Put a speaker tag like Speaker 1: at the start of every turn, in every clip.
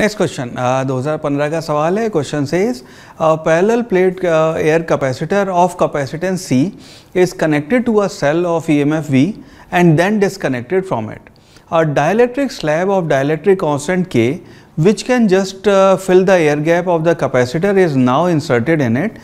Speaker 1: next question 2015 का सवाल है क्वेश्चन से is parallel plate air capacitor of capacitance C is connected to a cell of E M F V and then disconnected from it a dielectric slab of dielectric constant K which can just fill the air gap of the capacitor is now inserted in it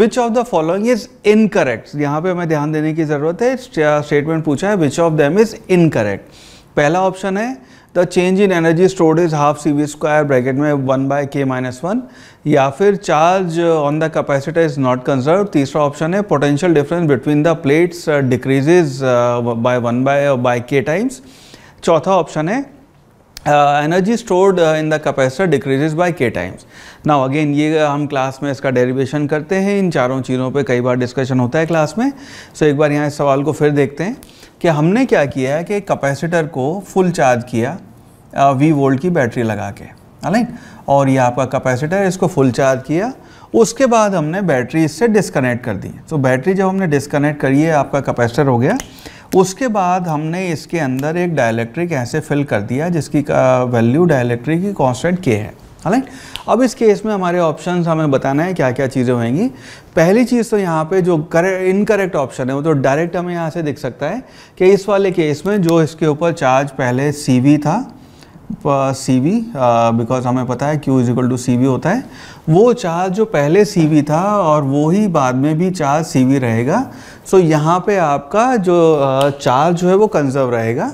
Speaker 1: which of the following is incorrect यहाँ पर हमें ध्यान देने की जरूरत है statement uh, पूछा है which of them is incorrect पहला ऑप्शन है the change in energy stored is half C V square bracket में one by K minus one या फिर charge on the capacitor is not conserve तीसरा option है potential difference between the plates decreases by one by by K times चौथा option है energy stored in the capacitor decreases by K times now again ये uh, हम class में इसका derivation करते हैं इन चारों चीज़ों पे कई बार डिस्कशन होता है क्लास में सो so, एक बार यहाँ इस सवाल को फिर देखते हैं कि हमने क्या किया है कि कैपेसिटर को फुल चार्ज किया वी वोल्ट की बैटरी लगा के है और ये आपका कैपेसिटर इसको फुल चार्ज किया उसके बाद हमने बैटरी इससे डिस्कनेक्ट कर दी तो बैटरी जब हमने डिस्कनेक्ट करी है आपका कैपेसिटर हो गया उसके बाद हमने इसके अंदर एक डायलैक्ट्रिक ऐसे फिल कर दिया जिसकी वैल्यू डायलैक्ट्रिक की कॉन्सटेंट के है हालांकि अब इस केस में हमारे ऑप्शन हमें बताना है क्या क्या चीज़ें होंगी पहली चीज़ तो यहाँ पे जो करे इनकरेक्ट ऑप्शन है वो तो डायरेक्ट हमें यहाँ से दिख सकता है कि इस वाले केस में जो इसके ऊपर चार्ज पहले सी था सी वी बिकॉज हमें पता है Q is equal to C होता है वो चार्ज जो पहले सी था और वो ही बाद में भी चार्ज सी रहेगा सो so यहाँ पे आपका जो चार्ज जो है वो कंजर्व रहेगा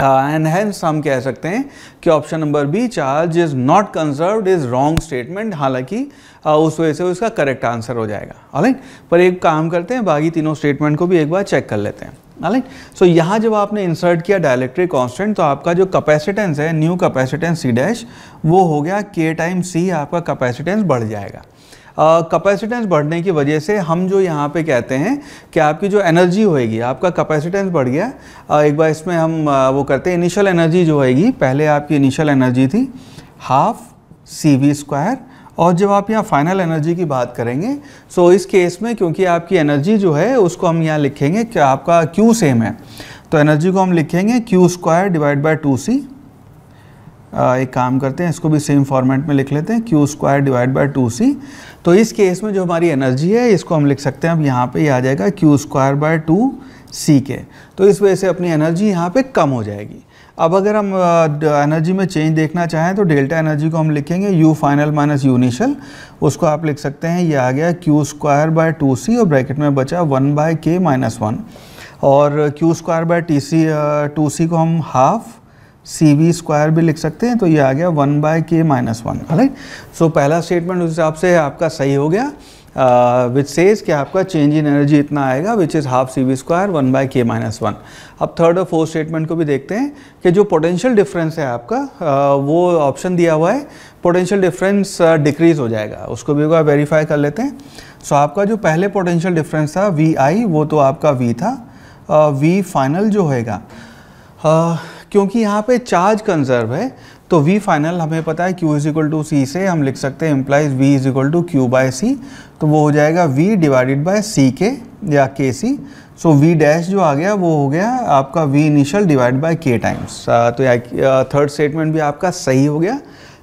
Speaker 1: एंड uh, हैंस हम कह सकते हैं कि option number B charge is not conserve is wrong statement हालांकि uh, उस वजह से उसका करेक्ट आंसर हो जाएगा ऑलराइट पर एक काम करते हैं बाकी तीनों स्टेटमेंट को भी एक बार चेक कर लेते हैं ऑलराइट सो so, यहाँ जब आपने इंसर्ट किया डायलेक्ट्रिक कॉन्स्टेंट तो आपका जो कैपेसिटेंस है न्यू कैपेसिटेंस सी डैश वो हो गया के टाइम सी आपका कैपेसिटेंस बढ़ जाएगा कैपेसिटेंस बढ़ने की वजह से हम जो यहाँ पे कहते हैं कि आपकी जो एनर्जी होएगी आपका कैपेसिटेंस बढ़ गया आ, एक बार इसमें हम आ, वो करते हैं इनिशियल एनर्जी जो होएगी पहले आपकी इनिशियल एनर्जी थी हाफ सी वी स्क्वायर और जब आप यहाँ फाइनल एनर्जी की बात करेंगे सो इस केस में क्योंकि आपकी एनर्जी जो है उसको हम यहाँ लिखेंगे कि आपका क्यू सेम है तो एनर्जी को हम लिखेंगे Q square divide by two C एक काम करते हैं इसको भी सेम फॉर्मेट में लिख लेते हैं Q square divide by two C तो इस केस में जो हमारी एनर्जी है इसको हम लिख सकते हैं अब यहाँ पे ही आ जाएगा Q square by two C K तो इस वजह से अपनी एनर्जी यहाँ पे कम हो जाएगी अब अगर हम एनर्जी में चेंज देखना चाहें तो डेल्टा एनर्जी को हम लिखेंगे U final minus U initial उसको आप लिख सकते हैं ये आ गया Q square by two C और ब्रैकेट में बचा one by K minus one और Q square by T C two C को हम हाफ़ सी वी स्क्वायर भी लिख सकते हैं तो ये आ गया one by K minus one right so पहला स्टेटमेंट उस हिसाब से आपका सही हो गया विच uh, सेज कि आपका चेंज इन एनर्जी इतना आएगा which is half C V square one by K minus one अब थर्ड और फोर्थ स्टेटमेंट को भी देखते हैं कि जो पोटेंशियल डिफरेंस है आपका uh, वो ऑप्शन दिया हुआ है पोटेंशियल डिफरेंस डिक्रीज हो जाएगा उसको भी वेरीफाई कर लेते हैं सो so, आपका जो पहले पोटेंशियल डिफरेंस था वी आई वो तो आपका वी था वी uh, फाइनल जो होएगा uh, क्योंकि यहाँ पे चार्ज कंजर्व है तो V फाइनल हमें पता है Q is equal to C से हम लिख सकते हैं implies V is equal to Q by C तो वो हो जाएगा V डिवाइडेड बाय सी के या के सी सो वी डैश जो आ गया वो हो गया आपका V initial divide by K times तो थर्ड स्टेटमेंट uh, भी आपका सही हो गया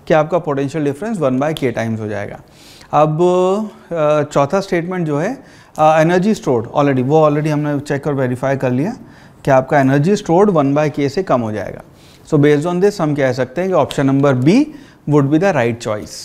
Speaker 1: कि आपका potential difference one by K times हो जाएगा अब uh, चौथा स्टेटमेंट जो है एनर्जी स्टोर्ड ऑलरेडी वो ऑलरेडी हमने चेक और वेरीफाई कर लिया कि आपका एनर्जी स्टोर्ड वन बाय के से कम हो जाएगा सो बेस्ड ऑन दिस हम कह सकते हैं कि option number B would be the right choice